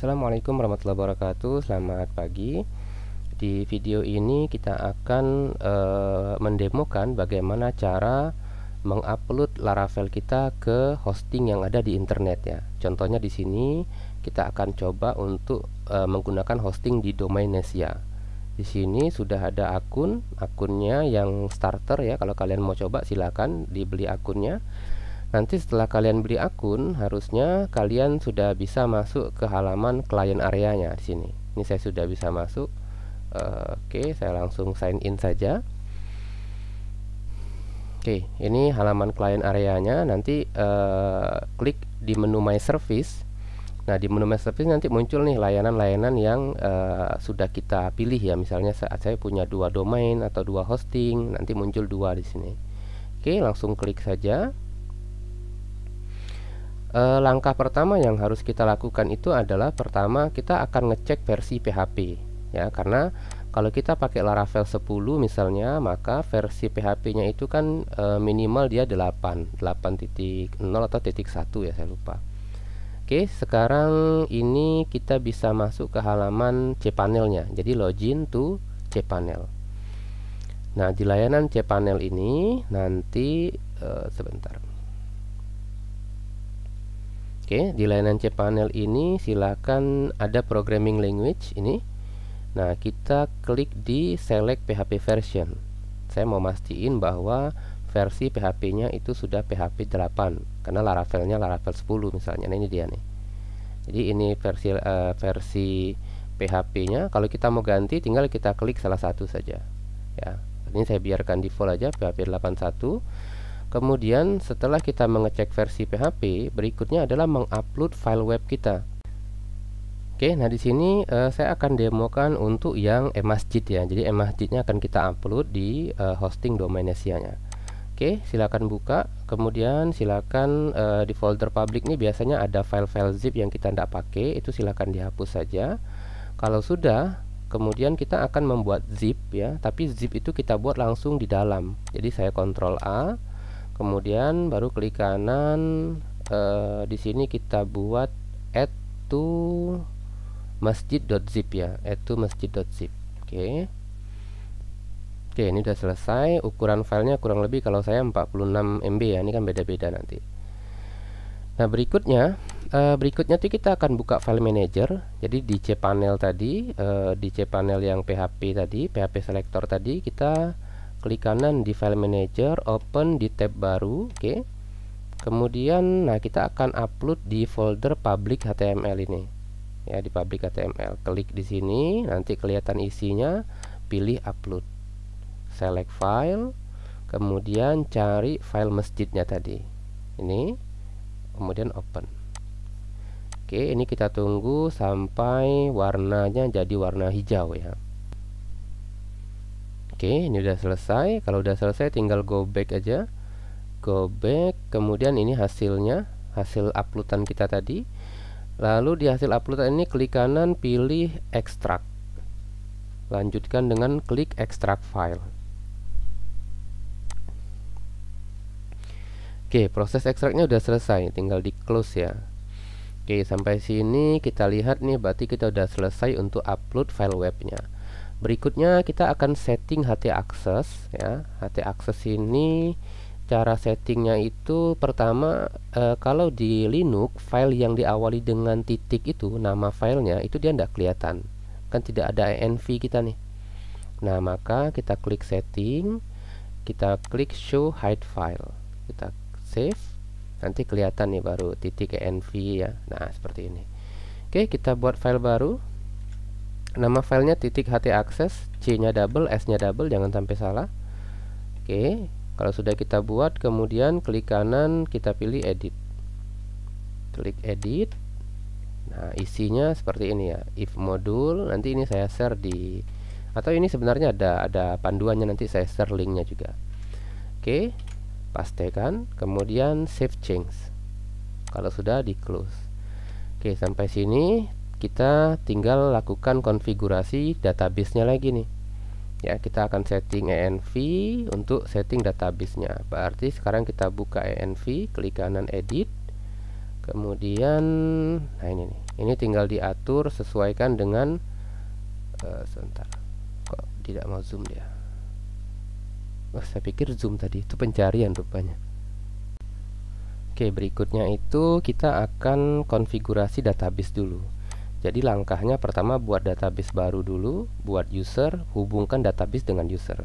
Assalamualaikum warahmatullahi wabarakatuh Selamat pagi Di video ini kita akan e, Mendemokan bagaimana cara Mengupload Laravel kita Ke hosting yang ada di internet ya Contohnya di sini Kita akan coba untuk e, Menggunakan hosting di domain di sini sudah ada akun akunnya yang starter ya kalau kalian mau coba silakan dibeli akunnya Nanti setelah kalian beli akun, harusnya kalian sudah bisa masuk ke halaman klien areanya di sini. Ini saya sudah bisa masuk. Uh, Oke, okay, saya langsung sign in saja. Oke, okay, ini halaman klien areanya. Nanti uh, klik di menu My Service. Nah, di menu My Service nanti muncul nih layanan-layanan yang uh, sudah kita pilih ya. Misalnya saat saya punya dua domain atau dua hosting, nanti muncul dua di sini. Oke, okay, langsung klik saja eh, langkah pertama yang harus kita lakukan itu adalah pertama kita akan ngecek versi PHP ya karena kalau kita pakai Laravel 10 misalnya maka versi PHP-nya itu kan eh, minimal dia 8 8.0 atau titik satu ya saya lupa Oke sekarang ini kita bisa masuk ke halaman cPanel-nya jadi login to cPanel Nah di layanan cPanel ini nanti eh, sebentar Oke, di layanan cPanel ini silakan ada programming language ini. Nah, kita klik di select PHP version. Saya mau mastiin bahwa versi PHP-nya itu sudah PHP 8 karena Laravel-nya Laravel 10 misalnya. Nah, ini dia nih. Jadi ini versi uh, versi PHP-nya. Kalau kita mau ganti tinggal kita klik salah satu saja. Ya. Ini saya biarkan default aja PHP 81. Kemudian setelah kita mengecek versi PHP, berikutnya adalah mengupload file web kita. Oke, nah di sini uh, saya akan demokan untuk yang emasjid ya. Jadi emasjidnya akan kita upload di uh, hosting sianya. Oke, silakan buka. Kemudian silakan uh, di folder public ini biasanya ada file-file zip yang kita tidak pakai, itu silakan dihapus saja. Kalau sudah, kemudian kita akan membuat zip ya. Tapi zip itu kita buat langsung di dalam. Jadi saya kontrol A kemudian baru klik kanan eh, di sini kita buat add to masjid.zip ya add to masjid.zip oke okay. oke ini sudah selesai ukuran filenya kurang lebih kalau saya 46 MB ya ini kan beda-beda nanti nah berikutnya eh, berikutnya tuh kita akan buka file manager. Jadi di cpanel tadi, eh, di cpanel yang PHP tadi, PHP selector tadi kita klik kanan di file manager open di tab baru oke okay. kemudian nah kita akan upload di folder public html ini ya di public html klik di sini nanti kelihatan isinya pilih upload select file kemudian cari file masjidnya tadi ini kemudian open Oke, ini kita tunggu sampai warnanya jadi warna hijau ya. Oke, ini udah selesai. Kalau udah selesai tinggal go back aja. Go back, kemudian ini hasilnya, hasil uploadan kita tadi. Lalu di hasil uploadan ini klik kanan pilih extract. Lanjutkan dengan klik extract file. Oke, proses ekstraknya udah selesai, tinggal di close ya. Oke, sampai sini kita lihat nih berarti kita udah selesai untuk upload file webnya berikutnya kita akan setting HT access ya HT access ini cara settingnya itu pertama e, kalau di Linux file yang diawali dengan titik itu nama filenya itu dia tidak kelihatan kan tidak ada env kita nih nah maka kita klik setting kita klik show hide file kita save nanti kelihatan nih baru titik env ya nah seperti ini oke kita buat file baru nama filenya titik ht akses c nya double s nya double jangan sampai salah oke kalau sudah kita buat kemudian klik kanan kita pilih edit klik edit nah isinya seperti ini ya if modul nanti ini saya share di atau ini sebenarnya ada ada panduannya nanti saya share linknya juga oke okay. pastikan kemudian save change kalau sudah di close oke sampai sini kita tinggal lakukan konfigurasi database nya lagi nih ya kita akan setting env untuk setting database database-nya. berarti sekarang kita buka env klik kanan edit kemudian nah ini nih ini tinggal diatur sesuaikan dengan uh, sebentar kok tidak mau zoom dia oh, saya pikir zoom tadi itu pencarian rupanya oke berikutnya itu kita akan konfigurasi database dulu jadi langkahnya pertama buat database baru dulu, buat user, hubungkan database dengan user.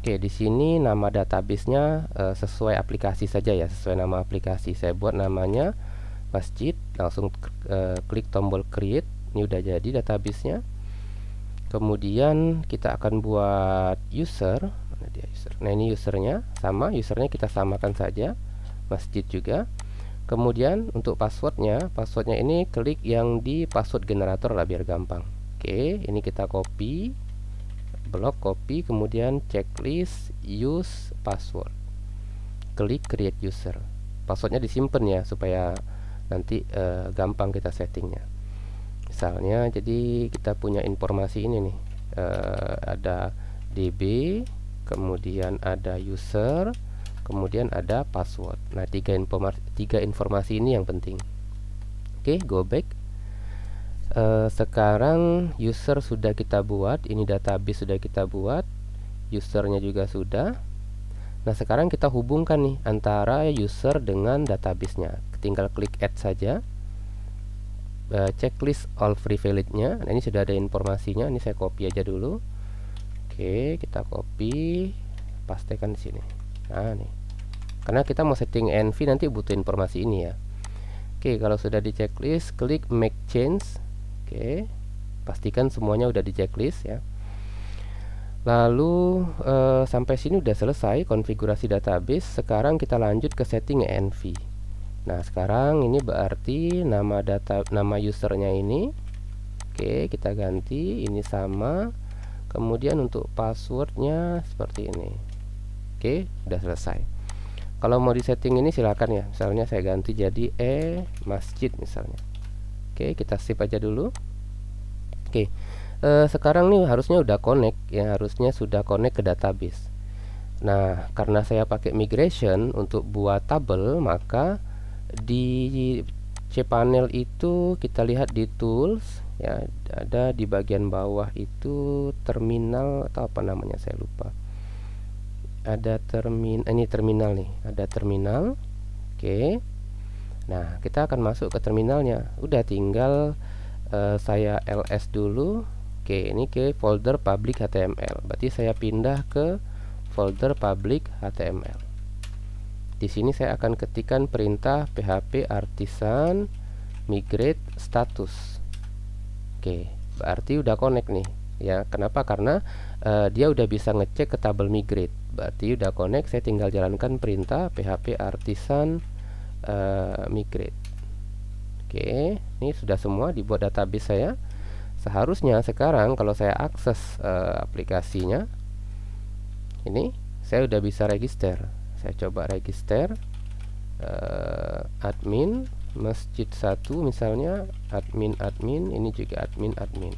Oke, di sini nama databasenya e, sesuai aplikasi saja ya, sesuai nama aplikasi. Saya buat namanya masjid, langsung e, klik tombol create, ini udah jadi databasenya. Kemudian kita akan buat user, mana dia user? Nah ini usernya sama, usernya kita samakan saja, masjid juga kemudian untuk passwordnya passwordnya ini klik yang di password generator lah biar gampang oke ini kita copy blok copy kemudian checklist use password klik create user passwordnya disimpan ya supaya nanti uh, gampang kita settingnya misalnya jadi kita punya informasi ini nih uh, ada db kemudian ada user kemudian ada password. Nah, tiga informasi, tiga informasi ini yang penting. Oke, okay, go back. Uh, sekarang user sudah kita buat, ini database sudah kita buat, usernya juga sudah. Nah, sekarang kita hubungkan nih antara user dengan databasenya. nya Tinggal klik add saja. Uh, checklist all free nya Nah, ini sudah ada informasinya, ini saya copy aja dulu. Oke, okay, kita copy, pastikan di sini nah nih karena kita mau setting NV nanti butuh informasi ini ya Oke kalau sudah di checklist klik make change Oke pastikan semuanya udah di checklist ya lalu e, sampai sini udah selesai konfigurasi database sekarang kita lanjut ke setting NV. nah sekarang ini berarti nama data nama usernya ini Oke kita ganti ini sama kemudian untuk passwordnya seperti ini oke udah selesai kalau mau di setting ini silakan ya misalnya saya ganti jadi e masjid misalnya oke kita save aja dulu oke Uh, sekarang nih harusnya udah connect ya harusnya sudah connect ke database nah karena saya pakai migration untuk buat tabel maka di cpanel itu kita lihat di tools ya ada di bagian bawah itu terminal atau apa namanya saya lupa ada termin eh, ini terminal nih ada terminal oke okay. nah kita akan masuk ke terminalnya udah tinggal uh, saya ls dulu oke okay, ini ke folder public html berarti saya pindah ke folder public html di sini saya akan ketikkan perintah php artisan migrate status oke okay, berarti udah connect nih ya kenapa karena uh, dia udah bisa ngecek ke tabel migrate berarti udah connect saya tinggal jalankan perintah php artisan uh, migrate oke ini sudah semua dibuat database saya seharusnya sekarang kalau saya akses uh, aplikasinya ini saya udah bisa register saya coba register uh, admin masjid satu misalnya admin admin ini juga admin admin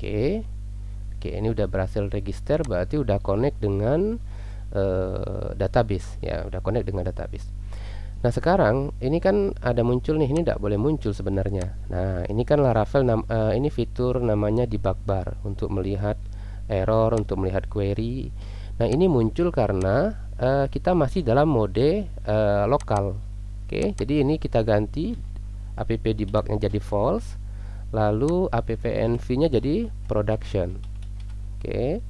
Oke. Oke, ini udah berhasil register berarti udah connect dengan uh, database ya, udah connect dengan database. Nah sekarang ini kan ada muncul nih ini tidak boleh muncul sebenarnya. Nah ini kan Laravel nam, uh, ini fitur namanya debug bar untuk melihat error untuk melihat query. Nah ini muncul karena uh, kita masih dalam mode uh, lokal. Oke okay, jadi ini kita ganti app debugnya jadi false lalu APPNV-nya jadi production. Oke.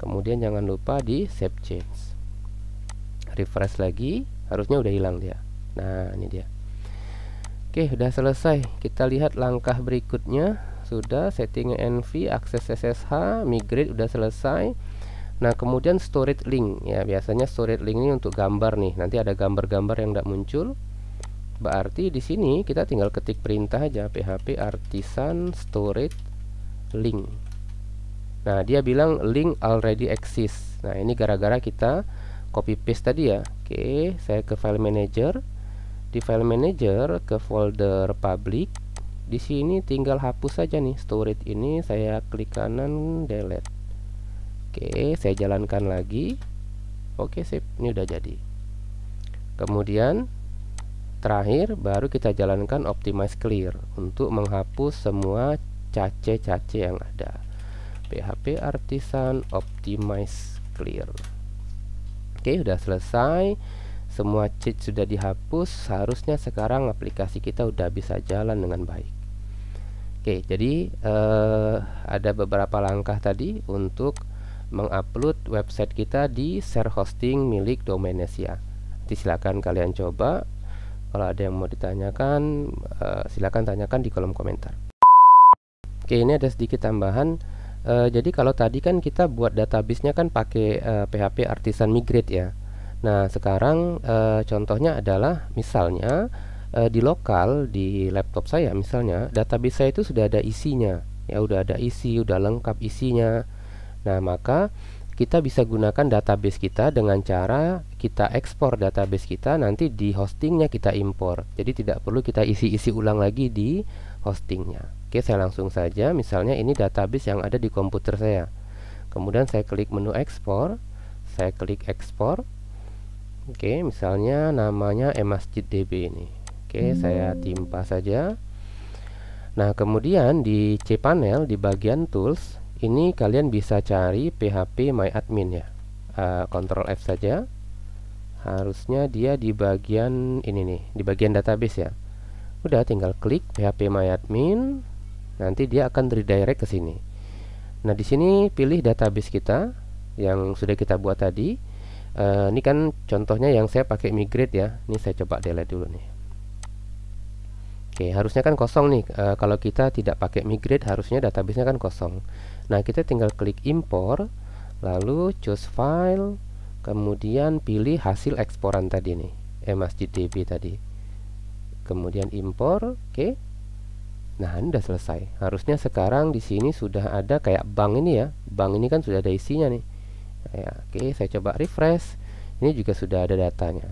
Kemudian jangan lupa di save change. Refresh lagi, harusnya udah hilang dia. Nah, ini dia. Oke, udah selesai. Kita lihat langkah berikutnya. Sudah setting NV, akses SSH, migrate udah selesai. Nah, kemudian storage link ya. Biasanya storage link ini untuk gambar nih. Nanti ada gambar-gambar yang tidak muncul. Berarti di sini kita tinggal ketik perintah aja php artisan storage link. Nah, dia bilang link already exist Nah, ini gara-gara kita copy paste tadi ya. Oke, saya ke file manager. Di file manager ke folder public. Di sini tinggal hapus saja nih storage ini, saya klik kanan delete. Oke, saya jalankan lagi. Oke, sip. Ini udah jadi. Kemudian Terakhir, baru kita jalankan optimize clear untuk menghapus semua cace-cace yang ada. PHP artisan optimize clear. Oke, sudah selesai. Semua cheat sudah dihapus, Seharusnya sekarang aplikasi kita sudah bisa jalan dengan baik. Oke, jadi eh, ada beberapa langkah tadi untuk mengupload website kita di share hosting milik domainnya. Nanti silakan kalian coba kalau ada yang mau ditanyakan, uh, silakan tanyakan di kolom komentar. Oke, ini ada sedikit tambahan. Uh, jadi kalau tadi kan kita buat database-nya kan pakai uh, eh, PHP Artisan Migrate ya. Nah, sekarang uh, contohnya adalah misalnya uh, di lokal di laptop saya misalnya database saya itu sudah ada isinya. Ya, udah ada isi, udah lengkap isinya. Nah, maka kita bisa gunakan database kita dengan cara kita ekspor database kita nanti di hostingnya kita impor jadi tidak perlu kita isi-isi ulang lagi di hostingnya oke saya langsung saja misalnya ini database yang ada di komputer saya kemudian saya klik menu ekspor saya klik ekspor oke misalnya namanya emasjiddb ini oke hmm. saya timpa saja nah kemudian di cpanel di bagian tools ini kalian bisa cari php myadmin ya uh, control F saja harusnya dia di bagian ini nih di bagian database ya udah tinggal klik php myadmin nanti dia akan redirect ke sini nah di sini pilih database kita yang sudah kita buat tadi uh, ini kan contohnya yang saya pakai migrate ya ini saya coba delete dulu nih Oke, harusnya kan kosong nih. E, kalau kita tidak pakai migrate, harusnya database-nya kan kosong. Nah, kita tinggal klik import, lalu choose file, kemudian pilih hasil eksporan tadi nih, eh, msgdb tadi. Kemudian import, oke. Okay. Nah, ini udah selesai. Harusnya sekarang di sini sudah ada kayak bank ini ya. Bank ini kan sudah ada isinya nih. Ya, oke, okay, saya coba refresh. Ini juga sudah ada datanya.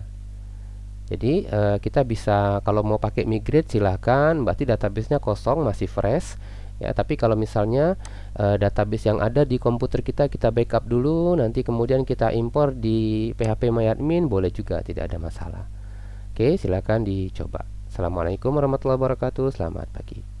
Jadi uh, kita bisa kalau mau pakai migrate silahkan, berarti databasenya kosong masih fresh. Ya, tapi kalau misalnya uh, database yang ada di komputer kita kita backup dulu, nanti kemudian kita impor di PHP MyAdmin boleh juga, tidak ada masalah. Oke, silakan dicoba. Assalamualaikum warahmatullahi wabarakatuh. Selamat pagi.